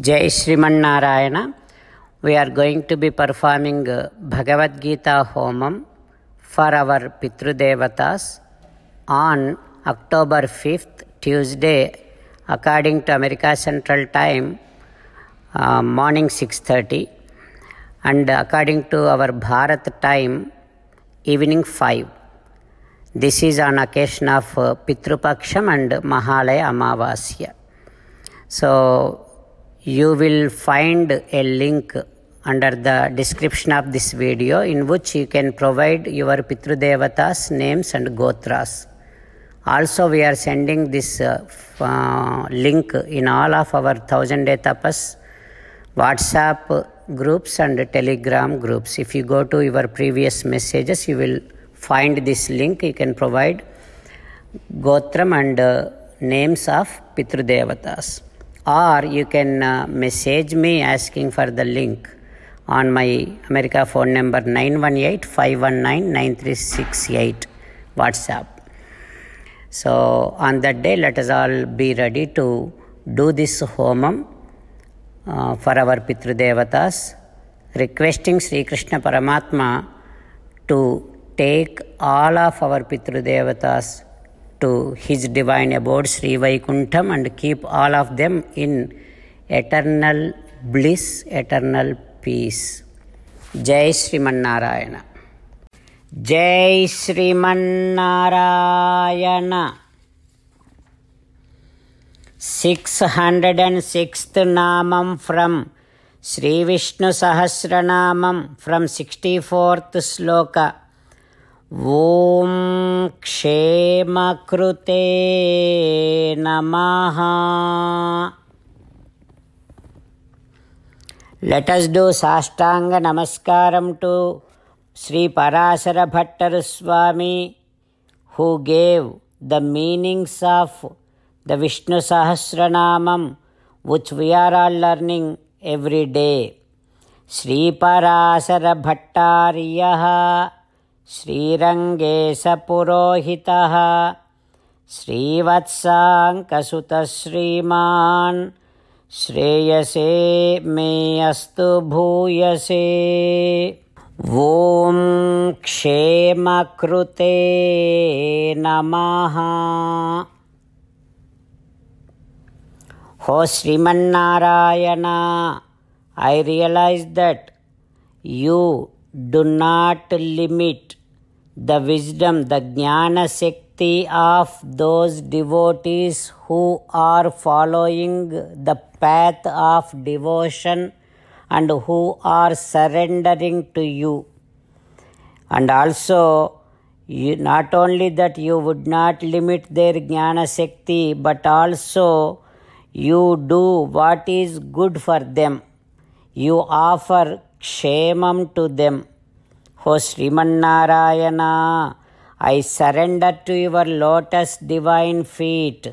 Jai Srimannarayana. We are going to be performing Bhagavad Gita Homam for our Pitru Devatas on October 5th, Tuesday, according to America Central Time, uh, morning 6.30 and according to our Bharat time, evening 5. This is on occasion of uh, Paksham and Mahalaya Amavasya. So you will find a link under the description of this video in which you can provide your Pitru Devatas names and gotras. Also, we are sending this uh, uh, link in all of our 1000 day tapas WhatsApp groups and Telegram groups. If you go to your previous messages, you will find this link. You can provide Gotram and uh, names of Pitru Devatas or you can uh, message me asking for the link on my America phone number 918 519 9368 WhatsApp. So, on that day, let us all be ready to do this homam uh, for our Pitru Devatas, requesting Sri Krishna Paramatma to take all of our Pitru Devatas to his divine abode Sri Vaikuntham and keep all of them in eternal bliss, eternal peace. Jai Srimannarayana. Jai Srimannarayana. 606th Namam from Sri Vishnu Sahasranamam from 64th Sloka. Om क्षेमकृते Namaha. Let us do Sastanga Namaskaram to Sri Parasara Bhattar Swami who gave the meanings of the Vishnu Sahasranamam which we are all learning every day. Sri Parasara Bhattariyah श्रीरङ्गे सपुरोहितः श्रीवत्साङ्कसुतश्रीमान् श्रेयसे मे अस्तु भूयसे ॐ क्षेमकृते नमः हो Srimannarayana I realise that you do not limit the wisdom, the jnana shakti of those devotees who are following the path of devotion and who are surrendering to you. And also, you, not only that you would not limit their jnana shakti, but also you do what is good for them. You offer kshemam to them హో Srimannarayana I surrender to your lotus divine feet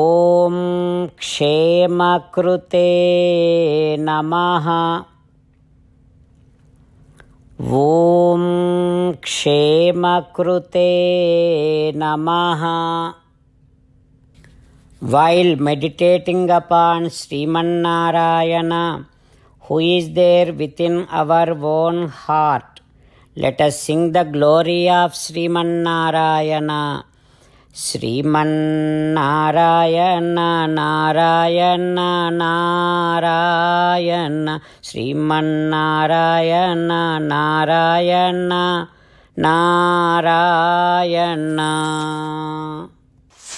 Om క్షేమకృతే నమ ఓం క్షేమకృతే నమ while meditating upon Srimannarayana who is there within our own heart. Let us sing the glory of Sriman Narayana. Sriman Narayana, Narayana, Narayana. Sriman Narayana, Narayana, Narayana.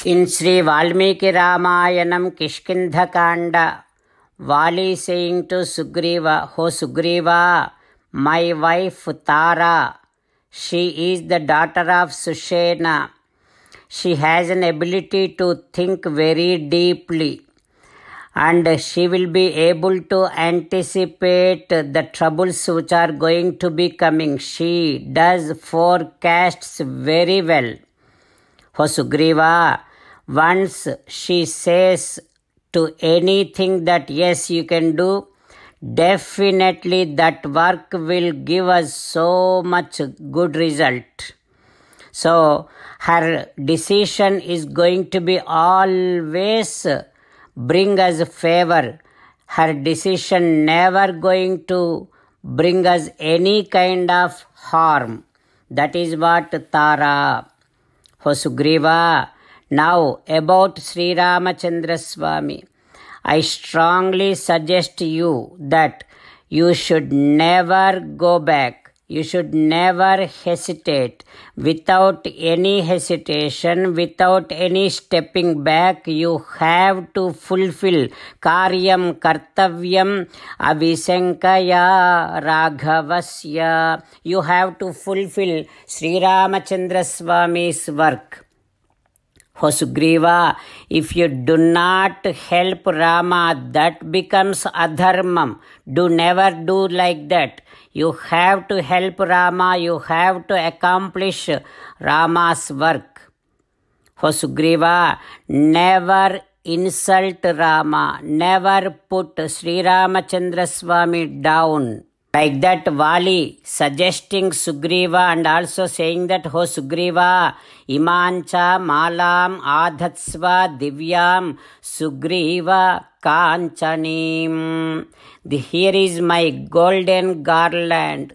In Sri Valmiki Ramayana, Kishkindha Kanda. Vali saying to Sugriva, Ho Sugriva, my wife Tara, she is the daughter of Sushena. She has an ability to think very deeply and she will be able to anticipate the troubles which are going to be coming. She does forecasts very well. Ho Sugriva, once she says to anything that yes you can do definitely that work will give us so much good result so her decision is going to be always bring us favor her decision never going to bring us any kind of harm that is what tara for sugriva now, about Sri Ramachandra Swami, I strongly suggest you that you should never go back. You should never hesitate. Without any hesitation, without any stepping back, you have to fulfill karyam kartavyam avisankaya raghavasya. You have to fulfill Sri Ramachandra Swami's work. O if you do not help Rama, that becomes adharmam. Do never do like that. You have to help Rama, you have to accomplish Rama's work. O never insult Rama, never put Sri Ramachandra Swami down. Like that, Vali suggesting Sugriva and also saying that, Ho Sugriva, Imancha Malam Adhatsva Divyam Sugriva Kanchanim. here is my golden garland.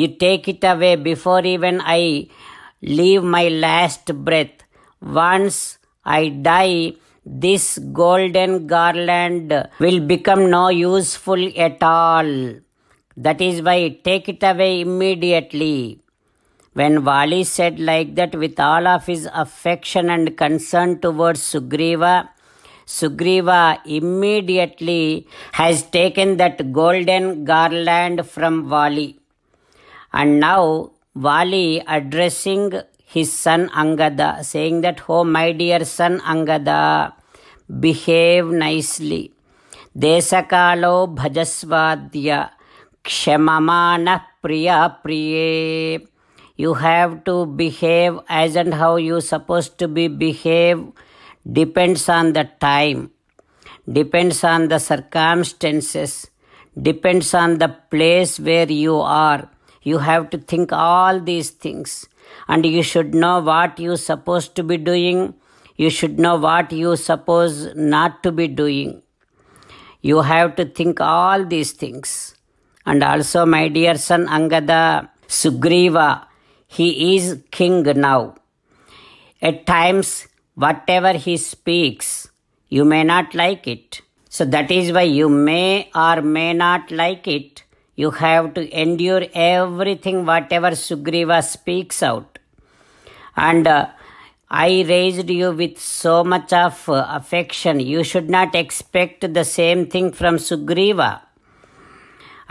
You take it away before even I leave my last breath. Once I die, this golden garland will become no useful at all. That is why take it away immediately. When Vali said like that with all of his affection and concern towards Sugriva, Sugriva immediately has taken that golden garland from Vali. And now Vali addressing his son Angada, saying that, Oh, my dear son Angada, behave nicely. Desakalo bhajasvadya kshamamana priya priye you have to behave as and how you supposed to be behave depends on the time depends on the circumstances depends on the place where you are you have to think all these things and you should know what you supposed to be doing you should know what you suppose not to be doing you have to think all these things and also, my dear son Angada Sugriva, he is king now. At times, whatever he speaks, you may not like it. So that is why you may or may not like it. You have to endure everything whatever Sugriva speaks out. And uh, I raised you with so much of uh, affection. You should not expect the same thing from Sugriva.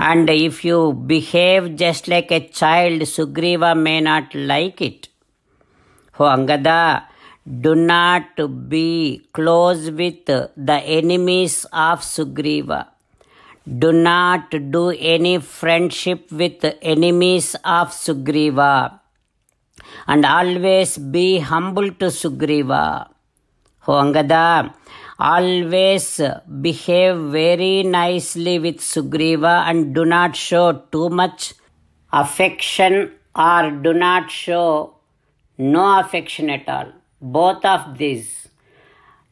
And if you behave just like a child, Sugriva may not like it. O Angada, do not be close with the enemies of Sugriva. Do not do any friendship with enemies of Sugriva. And always be humble to Sugriva. O Angada, Always behave very nicely with Sugriva and do not show too much affection or do not show no affection at all. Both of these.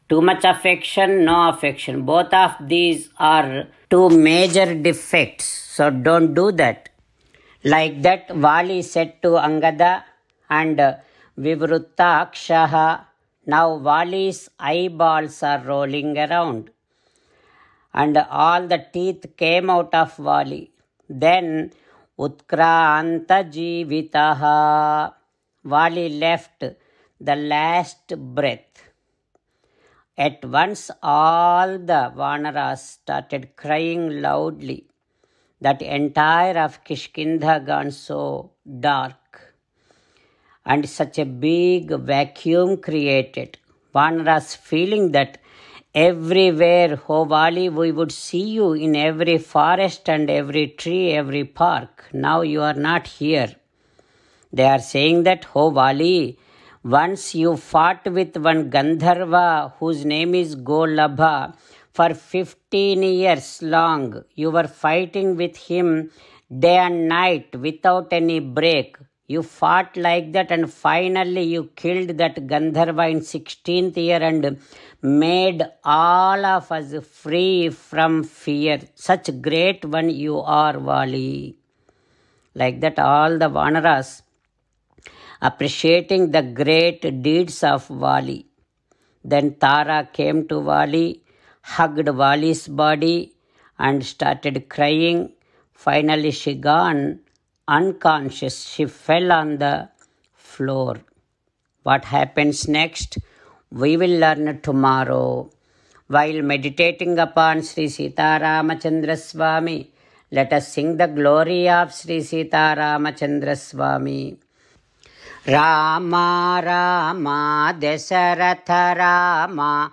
Too much affection, no affection. Both of these are two major defects. So don't do that. Like that, Vali said to Angada and Vivrutta Akshaha now Wally's eyeballs are rolling around, and all the teeth came out of Wally. Then Antaji Jivitaha. Wally left the last breath. At once, all the Vanaras started crying loudly. That entire of Kishkindha gone so dark and such a big vacuum created. Vanara's feeling that everywhere, Hovali, we would see you in every forest and every tree, every park. Now you are not here. They are saying that, Hovali, once you fought with one Gandharva whose name is Golabha for 15 years long. You were fighting with him day and night without any break. You fought like that and finally you killed that Gandharva in 16th year and made all of us free from fear. Such great one you are, Wali. Like that all the Vanaras appreciating the great deeds of Wali. Then Tara came to Wali, hugged Wali's body and started crying. Finally she gone unconscious. She fell on the floor. What happens next? We will learn tomorrow. While meditating upon Sri Sita Ramachandra Swami, let us sing the glory of Sri Sita Ramachandra Swami. Rama Rama Desaratha Rama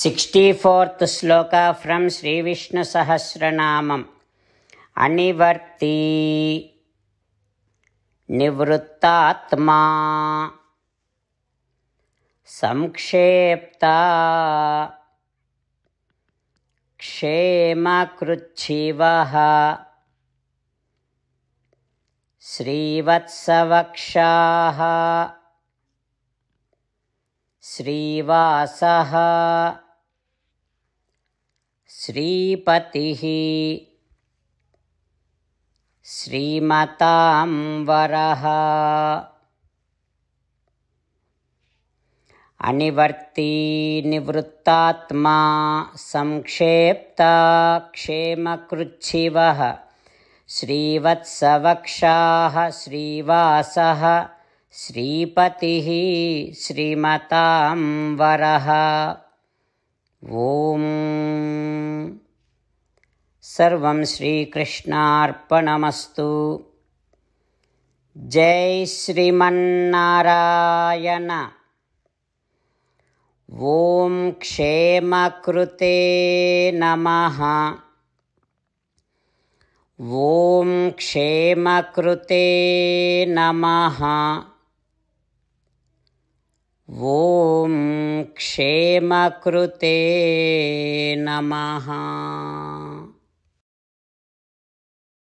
sixty fourth shloka from श्रीविष्णुसहस्रनामम् अनिवर्ति निवृत्तात्मा संक्षेप्ता क्षेमकृच्छिवः श्रीवत्सवक्षाः श्रीवासः श्रीपतिः वरः अनिवर्ती निवृत्तात्मा संक्षेप्ता क्षेमकृच्छिवः श्रीवत्सवक्षाः श्रीवासः श्रीपति श्रीमतां वरः ॐ सर्वं जय श्रीमन्नारायण ॐ क्षेमकृते नमः ॐ क्षेमकृते नमः क्षेमकृते नमः